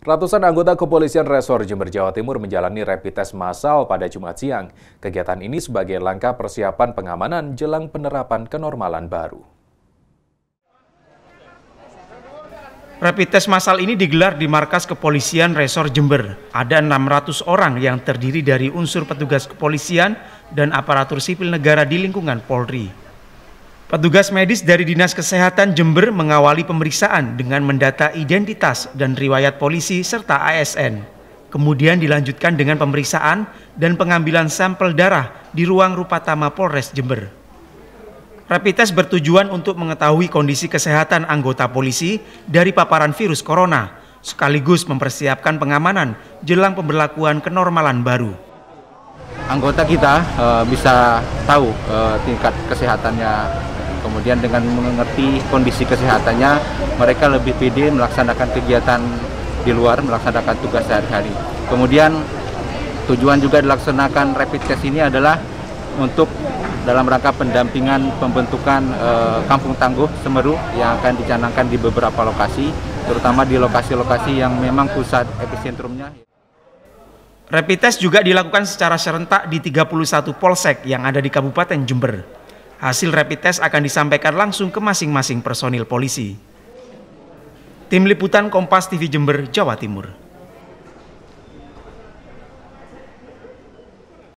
Ratusan anggota kepolisian resor Jember Jawa Timur menjalani rapid test massal pada Jumat siang. Kegiatan ini sebagai langkah persiapan pengamanan jelang penerapan kenormalan baru. Rapid test massal ini digelar di markas kepolisian Resor Jember. Ada 600 orang yang terdiri dari unsur petugas kepolisian dan aparatur sipil negara di lingkungan Polri. Petugas medis dari Dinas Kesehatan Jember mengawali pemeriksaan dengan mendata identitas dan riwayat polisi serta ASN. Kemudian dilanjutkan dengan pemeriksaan dan pengambilan sampel darah di ruang Rupatama Polres Jember. Rapid test bertujuan untuk mengetahui kondisi kesehatan anggota polisi dari paparan virus corona, sekaligus mempersiapkan pengamanan jelang pemberlakuan kenormalan baru anggota kita uh, bisa tahu uh, tingkat kesehatannya Kemudian dengan mengerti kondisi kesehatannya, mereka lebih pede melaksanakan kegiatan di luar, melaksanakan tugas sehari-hari. Kemudian tujuan juga dilaksanakan rapid test ini adalah untuk dalam rangka pendampingan pembentukan e, kampung tangguh Semeru yang akan dicanangkan di beberapa lokasi, terutama di lokasi-lokasi yang memang pusat epicentrumnya. Rapid test juga dilakukan secara serentak di 31 polsek yang ada di Kabupaten Jember. Hasil rapid test akan disampaikan langsung ke masing-masing personil polisi. Tim Liputan Kompas TV Jember, Jawa Timur.